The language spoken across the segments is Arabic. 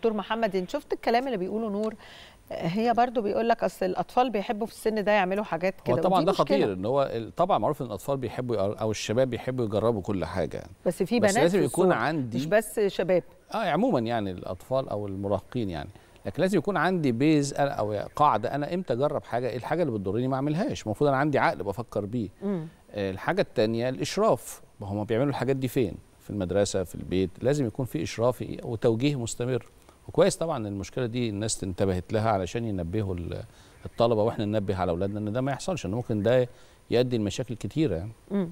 دكتور محمد انت شفت الكلام اللي بيقوله نور هي برضو بيقول لك اصل الاطفال بيحبوا في السن ده يعملوا حاجات كده هو طبعا ده خطير ان هو طبعا معروف ان الاطفال بيحبوا او الشباب بيحبوا يجربوا كل حاجه بس في بنات بس لازم يكون عندي مش بس شباب اه يعني عموما يعني الاطفال او المراهقين يعني لكن لازم يكون عندي بيز أنا او قاعده انا امتى اجرب حاجه الحاجه اللي بتضرني ما اعملهاش المفروض انا عندي عقل بفكر بيه آه، الحاجه الثانيه الاشراف ما هم بيعملوا الحاجات دي فين في المدرسه في البيت لازم يكون في اشراف وتوجيه مستمر وكويس طبعا المشكله دي الناس انتبهت لها علشان ينبهوا الطلبه واحنا ننبه على اولادنا ان ده ما يحصلش ان ممكن ده يؤدي لمشاكل كتيره يعني.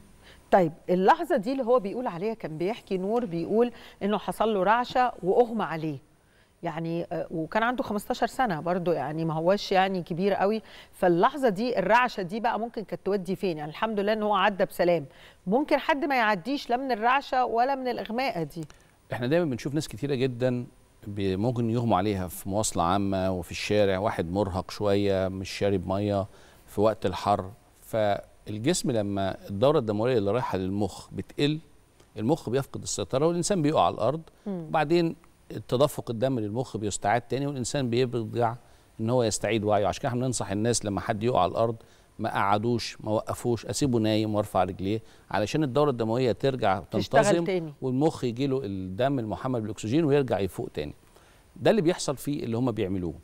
طيب اللحظه دي اللي هو بيقول عليها كان بيحكي نور بيقول انه حصل له رعشه واغمى عليه يعني آه، وكان عنده 15 سنه برضو يعني ما هوش يعني كبير قوي فاللحظه دي الرعشه دي بقى ممكن كانت تودي فين يعني الحمد لله ان هو عدى بسلام ممكن حد ما يعديش لا من الرعشه ولا من الاغماءه دي احنا دايما بنشوف ناس كتيره جدا ممكن يغموا عليها في مواصله عامه وفي الشارع واحد مرهق شويه مش شارب ميه في وقت الحر فالجسم لما الدوره الدمويه اللي رايحه للمخ بتقل المخ بيفقد السيطره والانسان بيقع على الارض وبعدين تدفق الدم للمخ بيستعاد تاني والانسان بيرجع ان هو يستعيد وعيه عشان كده احنا بننصح الناس لما حد يقع على الارض ما قعدوش ما وقفوش اسيبه نايم وارفع رجليه علشان الدوره الدمويه ترجع تنتظم تاني. والمخ يجي له الدم المحمل بالاكسجين ويرجع يفوق تاني ده اللي بيحصل فيه اللي هم بيعملوه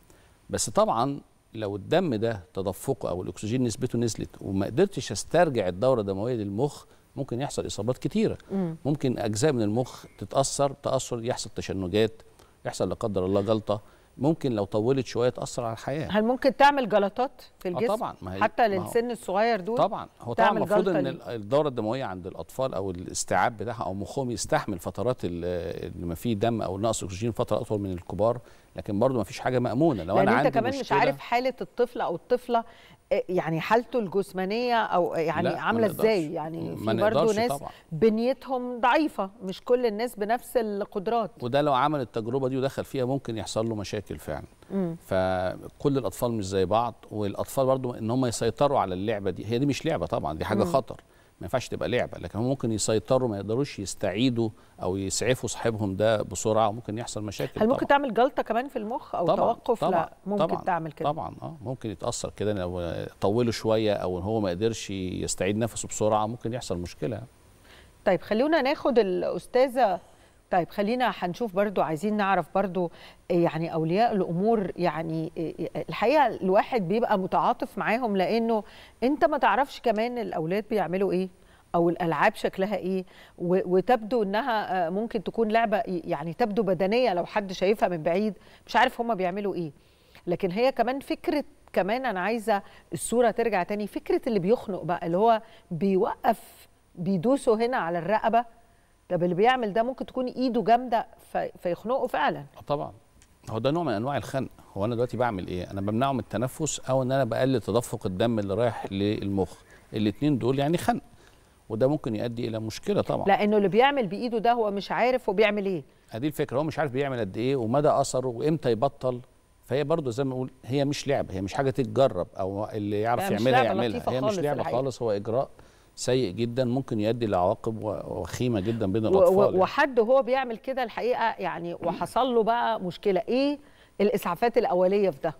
بس طبعا لو الدم ده تدفقه او الاكسجين نسبته نزلت وما قدرتش استرجع الدوره الدمويه للمخ ممكن يحصل اصابات كتيره مم. ممكن اجزاء من المخ تتاثر تاثر يحصل تشنجات يحصل لا قدر الله جلطه ممكن لو طولت شويه تاثر على الحياه هل ممكن تعمل جلطات في آه الجسم طبعا ما هي حتى للسن الصغير دول طبعا هو طبعا المفروض ان الدوره الدمويه عند الاطفال او الاستيعاب بتاعها او مخهم يستحمل فترات اللي ما فيه دم او نقص اكسجين فتره اطول من الكبار لكن برضو ما فيش حاجه مامونه لو يعني انا عندي انت كمان مش عارف حاله الطفل او الطفله آه، يعني حالته الجسمانيه او يعني عامله ازاي يعني في برضه ناس طبعا. بنيتهم ضعيفه مش كل الناس بنفس القدرات وده لو عمل التجربه دي ودخل فيها ممكن يحصل له مشاكل فعلا مم. فكل الاطفال مش زي بعض والاطفال برضه ان هم يسيطروا على اللعبه دي هي دي مش لعبه طبعا دي حاجه مم. خطر ما ينفعش تبقى لعبه لكن هم ممكن يسيطروا ما يقدروش يستعيدوا او يسعفوا صاحبهم ده بسرعه وممكن يحصل مشاكل هل ممكن طبعًا. تعمل جلطه كمان في المخ او طبعًا توقف طبعًا لا ممكن طبعًا تعمل كده طبعا اه ممكن يتاثر كده لو طولوا شويه او هو ما قدرش يستعيد نفسه بسرعه ممكن يحصل مشكله طيب خلونا ناخد الاستاذه طيب خلينا هنشوف برضو عايزين نعرف برضو آه، يعني اولياء الامور يعني آه، آه، الحقيقه الواحد بيبقى متعاطف معاهم لانه انت ما تعرفش كمان الاولاد بيعملوا ايه او الالعاب شكلها ايه وتبدو انها ممكن تكون لعبه يعني تبدو بدنيه لو حد شايفها من بعيد مش عارف هم بيعملوا ايه لكن هي كمان فكره كمان انا عايزه الصوره ترجع تاني فكره اللي بيخنق بقى اللي هو بيوقف بيدوسوا هنا على الرقبه طب اللي بيعمل ده ممكن تكون ايده جامده في فيخنقه فعلا آه، طبعا هو ده نوع من انواع الخنق هو انا دلوقتي بعمل ايه انا بمنعه من التنفس او ان انا بقلل تدفق الدم اللي رايح للمخ الاثنين دول يعني خنق وده ممكن يؤدي الى مشكله طبعا لانه اللي بيعمل بايده ده هو مش عارف هو بيعمل ايه هذه الفكره هو مش عارف بيعمل قد ايه ومدى اثره وامتى يبطل فهي برضه زي ما اقول هي مش لعبه هي مش حاجه تتجرب او اللي يعرف يعملها يعملها هي مش لعبه خالص هو اجراء سيء جدا ممكن يؤدي لعواقب وخيمه جدا بين الاطفال يعني. وحد هو بيعمل كده الحقيقه يعني وحصل له بقى مشكله ايه الاسعافات الاوليه في ده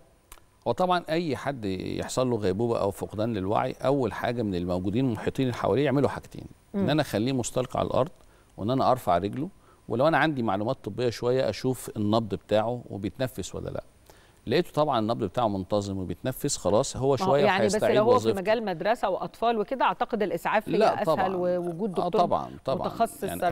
وطبعا اي حد يحصل له غيبوبه او فقدان للوعي اول حاجه من الموجودين المحيطين حواليه يعملوا حاجتين م. ان انا اخليه مستلقي على الارض وان انا ارفع رجله ولو انا عندي معلومات طبيه شويه اشوف النبض بتاعه وبيتنفس ولا لا لقيته طبعا النبض بتاعه منتظم وبيتنفس خلاص هو شويه يعني هيستعيد بس لو هو في مجال مدرسه واطفال وكده اعتقد الاسعاف هي اسهل ووجود آه دكتور طبعا طبعا متخصص يعني